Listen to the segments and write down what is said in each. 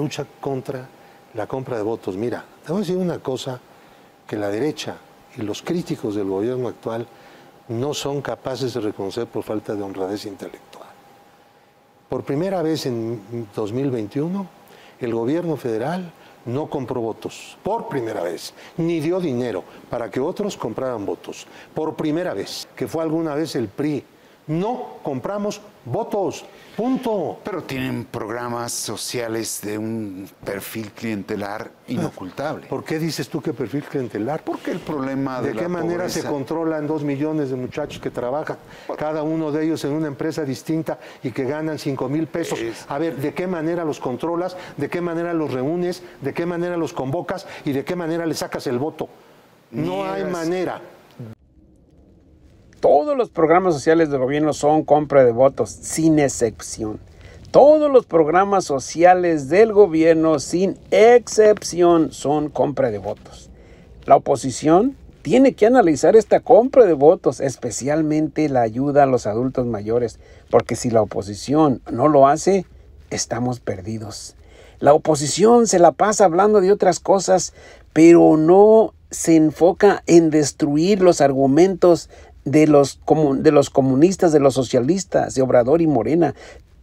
lucha contra la compra de votos. Mira, te voy a decir una cosa que la derecha y los críticos del gobierno actual no son capaces de reconocer por falta de honradez intelectual. Por primera vez en 2021, el gobierno federal no compró votos, por primera vez, ni dio dinero para que otros compraran votos, por primera vez, que fue alguna vez el PRI. No compramos votos, punto. Pero tienen programas sociales de un perfil clientelar inocultable. ¿Por qué dices tú que perfil clientelar? ¿Por qué el problema de... ¿De qué manera se controlan dos millones de muchachos que trabajan, cada uno de ellos en una empresa distinta y que ganan cinco mil pesos? A ver, ¿de qué manera los controlas? ¿De qué manera los reúnes? ¿De qué manera los convocas? ¿Y de qué manera le sacas el voto? No hay manera. Todos los programas sociales del gobierno son compra de votos, sin excepción. Todos los programas sociales del gobierno, sin excepción, son compra de votos. La oposición tiene que analizar esta compra de votos, especialmente la ayuda a los adultos mayores, porque si la oposición no lo hace, estamos perdidos. La oposición se la pasa hablando de otras cosas, pero no se enfoca en destruir los argumentos de los, de los comunistas, de los socialistas, de Obrador y Morena.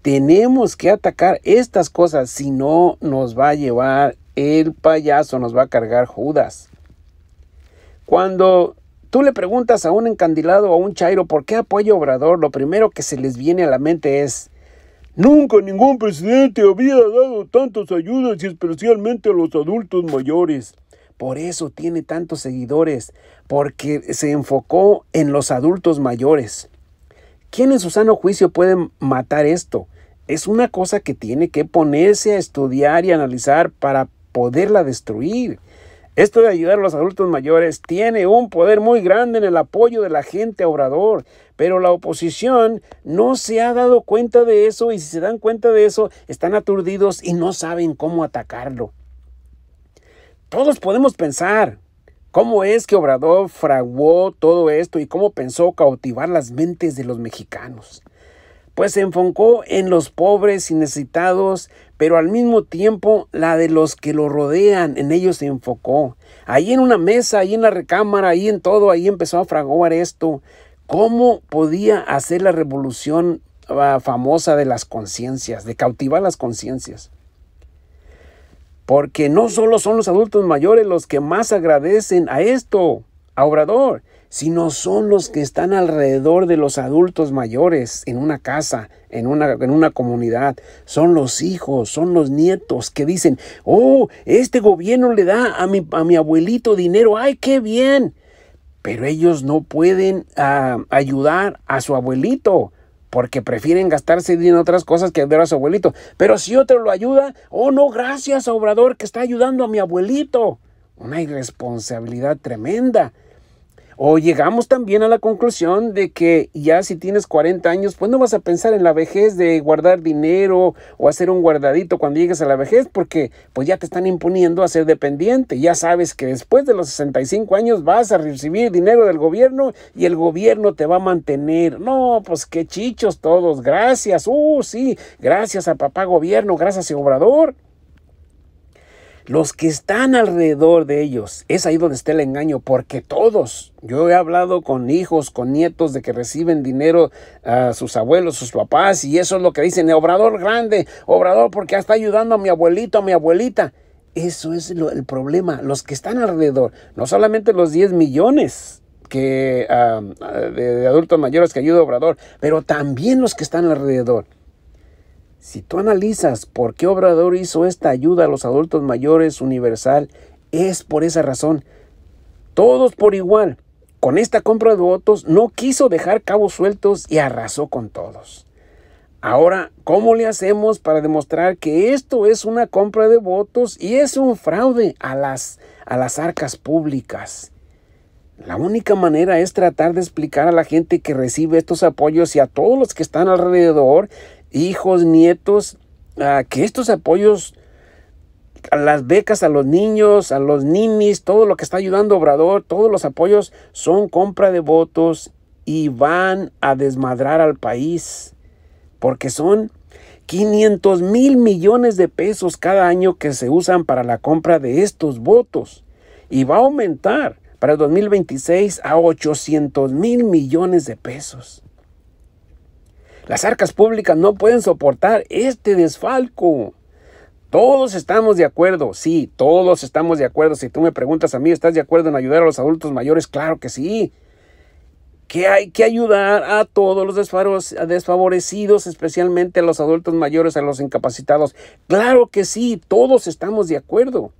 Tenemos que atacar estas cosas, si no nos va a llevar el payaso, nos va a cargar Judas. Cuando tú le preguntas a un encandilado o a un chairo por qué apoya Obrador, lo primero que se les viene a la mente es, Nunca ningún presidente había dado tantas ayudas y especialmente a los adultos mayores. Por eso tiene tantos seguidores, porque se enfocó en los adultos mayores. ¿Quién en su sano juicio puede matar esto? Es una cosa que tiene que ponerse a estudiar y analizar para poderla destruir. Esto de ayudar a los adultos mayores tiene un poder muy grande en el apoyo de la gente Obrador, pero la oposición no se ha dado cuenta de eso y si se dan cuenta de eso están aturdidos y no saben cómo atacarlo. Todos podemos pensar cómo es que Obrador fraguó todo esto y cómo pensó cautivar las mentes de los mexicanos. Pues se enfocó en los pobres y necesitados, pero al mismo tiempo la de los que lo rodean, en ellos se enfocó. Ahí en una mesa, ahí en la recámara, ahí en todo, ahí empezó a fraguar esto. ¿Cómo podía hacer la revolución ah, famosa de las conciencias, de cautivar las conciencias? Porque no solo son los adultos mayores los que más agradecen a esto, a Obrador, sino son los que están alrededor de los adultos mayores en una casa, en una, en una comunidad. Son los hijos, son los nietos que dicen, oh, este gobierno le da a mi, abuelito dinero, ay, qué bien. Pero ellos no pueden ah, ayudar a su abuelito porque prefieren gastarse en otras cosas que ayudar a su abuelito. Pero si otro lo ayuda, oh no, gracias Obrador que está ayudando a mi abuelito. Una irresponsabilidad tremenda. O llegamos también a la conclusión de que ya si tienes 40 años, pues no vas a pensar en la vejez de guardar dinero o hacer un guardadito cuando llegues a la vejez, porque pues ya te están imponiendo a ser dependiente. Ya sabes que después de los 65 años vas a recibir dinero del gobierno y el gobierno te va a mantener. No, pues qué chichos todos. Gracias. Uh, sí. Gracias a papá gobierno. Gracias a Obrador los que están alrededor de ellos. Es ahí donde está el engaño, porque todos, yo he hablado con hijos, con nietos de que reciben dinero a sus abuelos, sus papás, y eso es lo que dicen, eh, obrador grande, obrador porque está ayudando a mi abuelito, a mi abuelita. Eso es el problema, los que están alrededor, no solamente los 10 millones que, ah, de, adultos mayores que ayuda Obrador, pero también los que están alrededor. Si tú analizas por qué Obrador hizo esta ayuda a los adultos mayores universal, es por esa razón. Todos por igual. Con esta compra de votos no quiso dejar cabos sueltos y arrasó con todos. Ahora, ¿cómo le hacemos para demostrar que esto es una compra de votos y es un fraude a las, a las arcas públicas? La única manera es tratar de explicar a la gente que recibe estos apoyos y a todos los que están alrededor hijos, nietos, que estos apoyos, a las becas a los niños, a los ninis, todo lo que está ayudando Obrador, todos los apoyos son compra de votos y van a desmadrar al país, porque son 500 mil millones de pesos cada año que se usan para la compra de estos votos y va a aumentar para el 2026 a 800 mil millones de pesos. Las arcas públicas no pueden soportar este desfalco. Todos estamos de acuerdo, sí, todos estamos de acuerdo. Si tú me preguntas a mí, ¿estás de acuerdo en ayudar a los adultos mayores? Claro que sí. Que hay que ayudar a todos los desfavorecidos, especialmente a los adultos mayores, a los incapacitados. Claro que sí, todos estamos de acuerdo.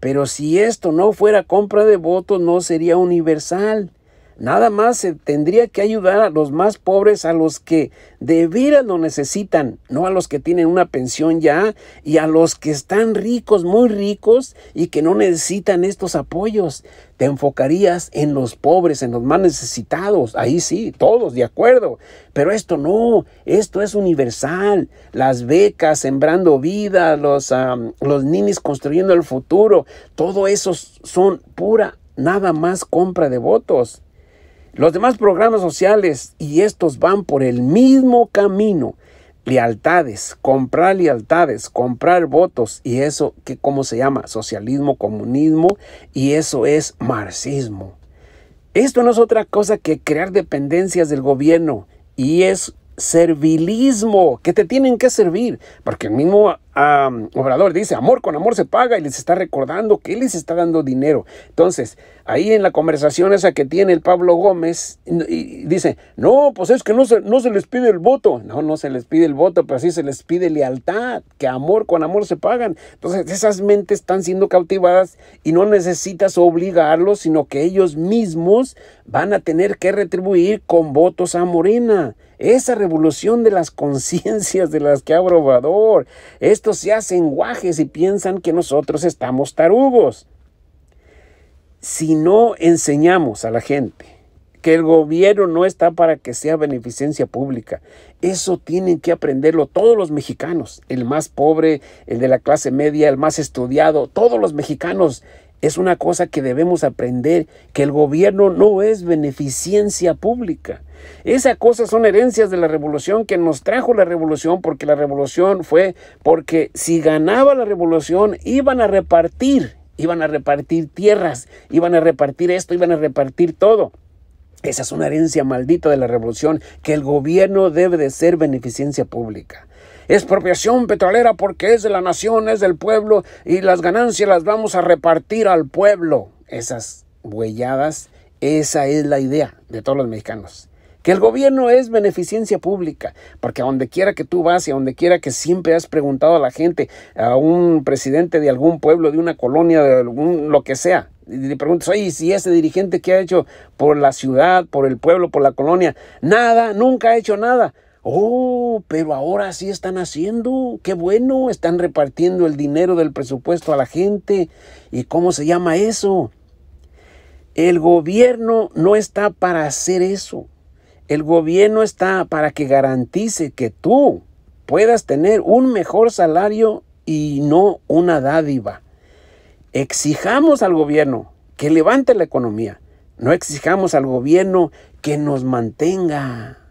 Pero si esto no fuera compra de votos, no sería universal. Nada más se tendría que ayudar a los más pobres, a los que de veras lo necesitan, no a los que tienen una pensión ya y a los que están ricos, muy ricos y que no necesitan estos apoyos. Te enfocarías en los pobres, en los más necesitados. Ahí sí, todos, de acuerdo. Pero esto no, esto es universal. Las becas, sembrando vida, los, los ninis construyendo el futuro, todo eso son pura, nada más compra de votos. Los demás programas sociales y estos van por el mismo camino. Lealtades, comprar lealtades, comprar votos y eso que cómo se llama socialismo, comunismo y eso es marxismo. Esto no es otra cosa que crear dependencias del gobierno y es servilismo, que te tienen que servir, porque el mismo obrador dice, amor con amor se paga y les está recordando que les está dando dinero. Entonces, ahí en la conversación esa que tiene el Pablo Gómez, y dice, no, pues es que no se, no se les pide el voto, no, no se les pide el voto, pero sí se les pide lealtad, que amor con amor se pagan. Entonces, esas mentes están siendo cautivadas y no necesitas obligarlos, sino que ellos mismos van a tener que retribuir con votos a Morena. Esa revolución de las conciencias de las que ha Obrador. Estos se hacen guajes y piensan que nosotros estamos tarugos. Si no enseñamos a la gente que el gobierno no está para que sea beneficencia pública. Eso tienen que aprenderlo todos los mexicanos, el más pobre, el de la clase media, el más estudiado, todos los mexicanos es una cosa que debemos aprender, que el gobierno no es beneficencia pública. Esas cosas son herencias de la revolución que nos trajo la revolución, porque la revolución fue porque si ganaba la revolución iban a repartir, iban a repartir tierras, iban a repartir esto, iban a repartir todo. Esa es una herencia maldita de la revolución, que el gobierno debe de ser beneficencia pública expropiación petrolera porque es de la nación, es del pueblo y las ganancias las vamos a repartir al pueblo. Esas huelladas, esa es la idea de todos los mexicanos. Que el gobierno es beneficencia pública, porque a donde quiera que tú vas y a donde quiera que siempre has preguntado a la gente, a un presidente de algún pueblo, de una colonia, de algún, lo que sea, y le preguntas, oye, si ese dirigente que ha hecho por la ciudad, por el pueblo, por la colonia, nada, nunca ha hecho nada. Oh, pero ahora sí están haciendo. Qué bueno, están repartiendo el dinero del presupuesto a la gente. ¿Y cómo se llama eso? El gobierno no está para hacer eso. El gobierno está para que garantice que tú puedas tener un mejor salario y no una dádiva. Exijamos al gobierno que levante la economía. No exijamos al gobierno que nos mantenga.